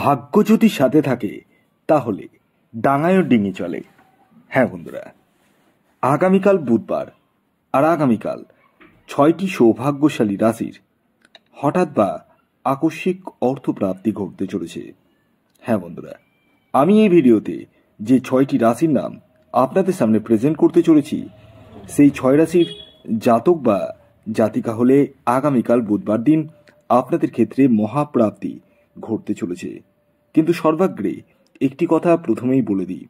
ভাগ্য যদি সাথে থাকে তাহলে ডাঙায়ও ডিঙি চলে হ্যাঁ বন্ধুরা আগামীকাল বুধবার আর আগামীকাল ছয়টি সৌভাগ্যশালী রাশির হঠাৎ বা আকস্মিক অর্থপ্রাপ্তি ঘটতে চলেছে হ্যাঁ বন্ধুরা আমি এই ভিডিওতে যে ছয়টি রাশির নাম আপনাদের সামনে প্রেজেন্ট করতে চলেছি সেই ছয় রাশির জাতক বা জাতিকা হলে আগামীকাল বুধবার দিন আপনাদের ক্ষেত্রে মহাপ্রাপ্তি ঘটতে চলেছে কিন্তু সর্বাগ্রে একটি কথা প্রথমেই বলে দিই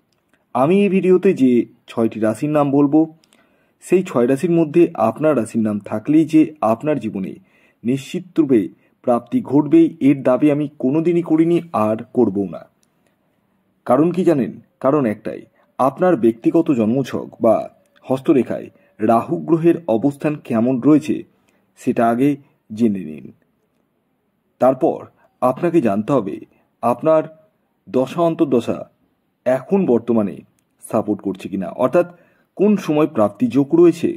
আমি এই ভিডিওতে যে ছয়টি রাশির নাম বলবো সেই ছয় রাশির মধ্যে আপনার রাশির নাম থাকলেই যে আপনার জীবনে নিশ্চিতরূপে প্রাপ্তি ঘটবেই এর দাবি আমি কোনোদিনই করিনি আর করবও না কারণ কি জানেন কারণ একটাই আপনার ব্যক্তিগত জন্মছক বা হস্তরেখায় রাহু গ্রহের অবস্থান কেমন রয়েছে সেটা আগে জেনে নিন তারপর আপনাকে জানতে হবে আপনার দশা অন্তর্দশা এখন বর্তমানে সাপোর্ট করছে কিনা অর্থাৎ কোন সময় প্রাপ্তি যোগ রয়েছে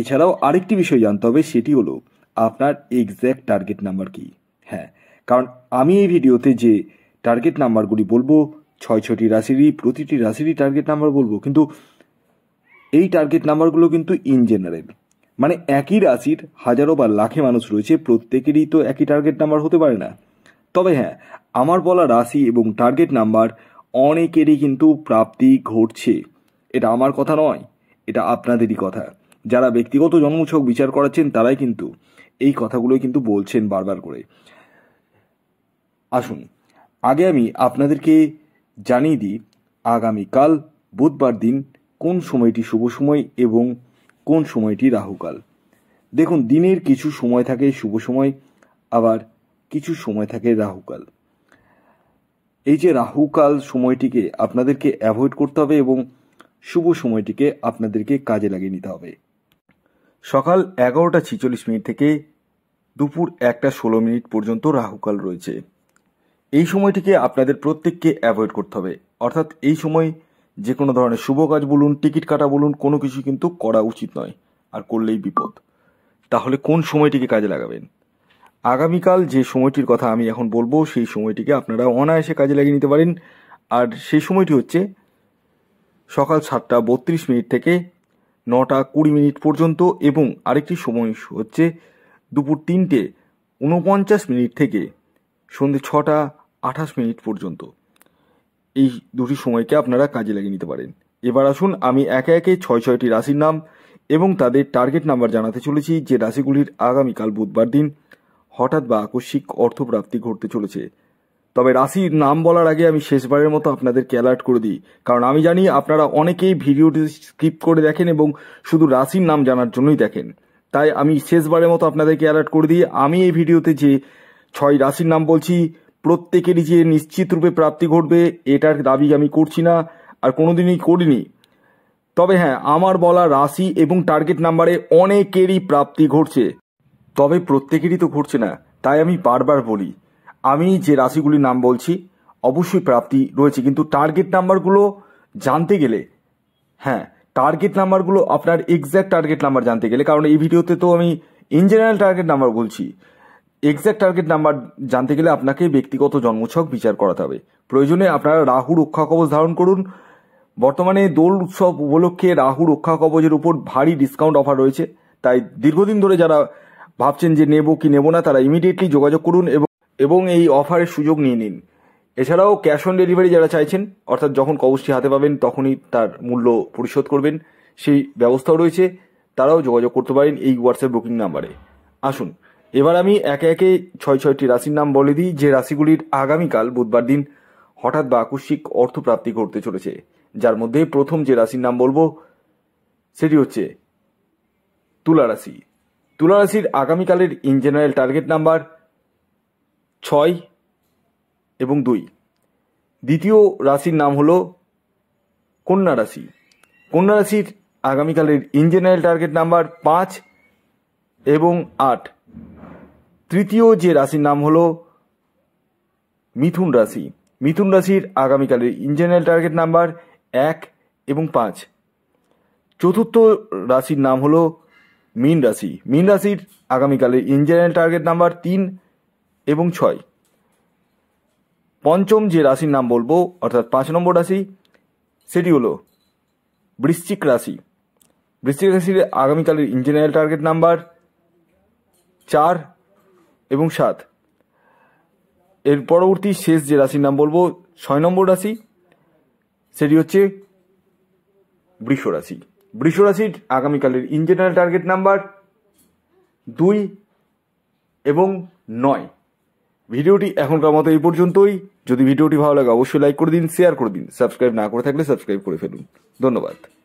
এছাড়াও আরেকটি বিষয় জানতে হবে সেটি হলো আপনার এক্স্যাক্ট টার্গেট নাম্বার কি হ্যাঁ কারণ আমি এই ভিডিওতে যে টার্গেট নাম্বারগুলি বলবো ছয় ছটি রাশিরই প্রতিটি রাশিরই টার্গেট নাম্বার বলবো কিন্তু এই টার্গেট নাম্বারগুলো কিন্তু ইন জেনারেল মানে একই রাশির হাজারো বা লাখে মানুষ রয়েছে প্রত্যেকেরই তো একই টার্গেট নাম্বার হতে পারে না তবে হ্যাঁ আমার বলা রাশি এবং টার্গেট নাম্বার অনেকেরই কিন্তু প্রাপ্তি ঘটছে এটা আমার কথা নয় এটা আপনাদেরই কথা যারা ব্যক্তিগত জন্মছক বিচার করাচ্ছেন তারাই কিন্তু এই কথাগুলো কিন্তু বলছেন বারবার করে আসুন আগে আমি আপনাদেরকে জানিয়ে দিই আগামীকাল বুধবার দিন কোন সময়টি শুভ সময় এবং কোন সময়টি রাহুকাল দেখুন দিনের কিছু সময় থাকে শুভ সময় আবার কিছু সময় থাকে রাহুকাল এই যে রাহুকাল সময়টিকে আপনাদেরকে অ্যাভয়েড করতে হবে এবং শুভ সময়টিকে আপনাদেরকে কাজে লাগিয়ে নিতে হবে সকাল এগারোটা ছিচল্লিশ মিনিট থেকে দুপুর একটা ষোলো মিনিট পর্যন্ত রাহুকাল রয়েছে এই সময়টিকে আপনাদের প্রত্যেককে অ্যাভয়েড করতে হবে অর্থাৎ এই সময় যে কোনো ধরনের শুভ কাজ বলুন টিকিট কাটা বলুন কোনো কিছু কিন্তু করা উচিত নয় আর করলেই বিপদ তাহলে কোন সময়টিকে কাজে লাগাবেন আগামীকাল যে সময়টির কথা আমি এখন বলবো সেই সময়টিকে আপনারা অনায়াসে কাজে লাগিয়ে নিতে পারেন আর সেই সময়টি হচ্ছে সকাল সাতটা বত্রিশ মিনিট থেকে নটা কুড়ি মিনিট পর্যন্ত এবং আরেকটি সময় হচ্ছে দুপুর তিনটে উনপঞ্চাশ মিনিট থেকে সন্ধে ছটা আঠাশ মিনিট পর্যন্ত এই দুটি সময়কে আপনারা কাজে লাগিয়ে নিতে পারেন এবার আসুন আমি একে একে ছয় ছয়টি রাশির নাম এবং তাদের টার্গেট নাম্বার জানাতে চলেছি যে রাশিগুলির আগামীকাল বুধবার দিন হঠাৎ বা আকস্মিক অর্থপ্রাপ্তি ঘটতে চলেছে তবে রাশির নাম বলার আগে আমি শেষবারের মতো আপনাদেরকে অ্যালার্ট করে দিই কারণ আমি জানি আপনারা অনেকেই ভিডিওটি স্কিপ করে দেখেন এবং শুধু রাশির নাম জানার জন্যই দেখেন তাই আমি শেষবারের মতো আপনাদেরকে অ্যালার্ট করে দিই আমি এই ভিডিওতে যে ছয় রাশির নাম বলছি প্রত্যেকেরই যে নিশ্চিত রূপে প্রাপ্তি ঘটবে এটার দাবি আমি করছি না আর কোনোদিনই করিনি তবে হ্যাঁ আমার বলা রাশি এবং টার্গেট নাম্বারে অনেকেরই প্রাপ্তি ঘটছে তবে প্রত্যেকেরই তো ঘটছে না তাই আমি বারবার বলি আমি যে রাশিগুলির নাম বলছি অবশ্যই প্রাপ্তি রয়েছে কিন্তু টার্গেট নাম্বারগুলো জানতে গেলে হ্যাঁ টার্গেট নাম্বারগুলো আপনার এক্স্যাক্ট টার্গেট নাম্বার জানতে গেলে কারণ এই ভিডিওতে তো আমি ইন জেনারেল টার্গেট নাম্বার বলছি এক্স্যাক্ট টার্গেট নাম্বার জানতে গেলে আপনাকে ব্যক্তিগত জন্মছক বিচার করাতে হবে প্রয়োজনে আপনারা রাহু রক্ষা কবচ ধারণ করুন বর্তমানে দোল উৎসব উপলক্ষে রাহু রক্ষা কবচের উপর ভারী ডিসকাউন্ট অফার রয়েছে তাই দীর্ঘদিন ধরে যারা ভাবছেন যে নেব কি নেব না তারা ইমিডিয়েটলি যোগাযোগ করুন এবং এবং এই অফারের সুযোগ নিয়ে নিন এছাড়াও ক্যাশ অন ডেলিভারি যারা চাইছেন অর্থাৎ যখন কবচটি হাতে পাবেন তখনই তার মূল্য পরিশোধ করবেন সেই ব্যবস্থাও রয়েছে তারাও যোগাযোগ করতে পারেন এই হোয়াটসঅ্যাপ বুকিং নাম্বারে আসুন এবার আমি একে একে ছয় ছয়টি রাশির নাম বলে দিই যে রাশিগুলির আগামীকাল বুধবার দিন হঠাৎ বা আকস্মিক অর্থপ্রাপ্তি ঘটতে চলেছে যার মধ্যে প্রথম যে রাশির নাম বলবো সেটি হচ্ছে তুলা রাশি তুলা রাশির আগামীকালের ইন জেনারেল টার্গেট নাম্বার ছয় এবং দুই দ্বিতীয় রাশির নাম হল কন্যা রাশি কন্যা রাশির আগামীকালের ইন জেনারেল টার্গেট নাম্বার পাঁচ এবং আট তৃতীয় যে রাশির নাম হলো মিথুন রাশি মিথুন রাশির আগামীকালের ইঞ্জেনাল টার্গেট নাম্বার এক এবং পাঁচ চতুর্থ রাশির নাম হলো মীন রাশি মীন রাশির আগামীকালের ইঞ্জেনাল টার্গেট নাম্বার তিন এবং ছয় পঞ্চম যে রাশির নাম বলবো অর্থাৎ পাঁচ নম্বর রাশি সেটি হলো বৃশ্চিক রাশি বৃশ্চিক রাশির আগামীকালের ইঞ্জিনিয়ার টার্গেট নাম্বার চার এবং সাত এর পরবর্তী শেষ যে রাশির নাম বলবো ছয় নম্বর রাশি সেটি হচ্ছে বৃষ রাশি বৃষ রাশির আগামীকালের ইন্টারনাল টার্গেট নাম্বার দুই এবং নয় ভিডিওটি এখনকার মতো এই পর্যন্তই যদি ভিডিওটি ভালো লাগে অবশ্যই লাইক করে দিন শেয়ার করে দিন সাবস্ক্রাইব না করে থাকলে সাবস্ক্রাইব করে ফেলুন ধন্যবাদ